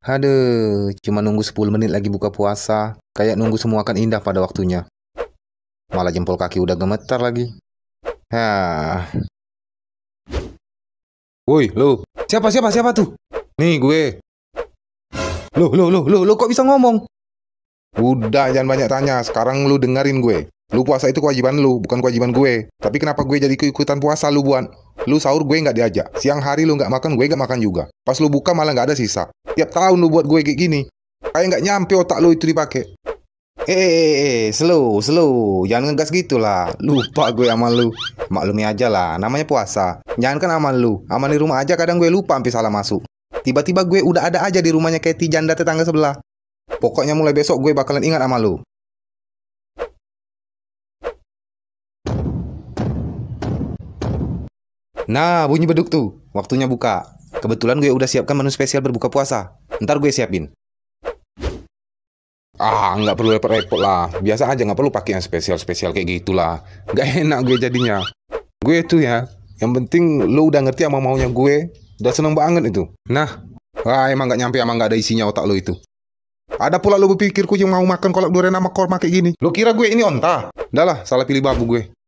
Aduh, cuma nunggu 10 menit lagi buka puasa. Kayak nunggu semua akan indah pada waktunya. Malah jempol kaki udah gemetar lagi. Hah. Woi, lo. Siapa siapa siapa tuh? Nih gue. Lo lo lo lo lo kok bisa ngomong? Udah jangan banyak tanya, sekarang lu dengerin gue. Lu puasa itu kewajiban lu, bukan kewajiban gue. Tapi kenapa gue jadi ikutan puasa lu buat? Lu sahur gue nggak diajak, siang hari lu nggak makan gue nggak makan juga. Pas lu buka malah nggak ada sisa. Tiap tahun lu buat gue kayak gini. Kayak nggak nyampe otak lu itu dipakai. Eh, hey, eh, eh, hey, eh, slow, slow. Jangan ngegas gitu lah. Lupa gue sama lu. Maklumi aja lah, namanya puasa. Jangan kan aman lu. Aman di rumah aja kadang gue lupa sampai salah masuk. Tiba-tiba gue udah ada aja di rumahnya Katy janda tetangga sebelah. Pokoknya mulai besok gue bakalan ingat sama lu. Nah, bunyi beduk tuh. Waktunya buka. Kebetulan gue udah siapkan menu spesial berbuka puasa. Ntar gue siapin. Ah, nggak perlu repot-repot lah. Biasa aja, nggak perlu pakai yang spesial-spesial kayak gitulah. Gak enak gue jadinya. Gue tuh ya, yang penting lo udah ngerti sama maunya gue. Udah seneng banget itu. Nah, ah, emang nggak nyampe, emang nggak ada isinya otak lo itu. Ada pula lo berpikir kucing mau makan kolak durian sama korma kayak gini. Lo kira gue ini onta? Dalah salah pilih babu gue.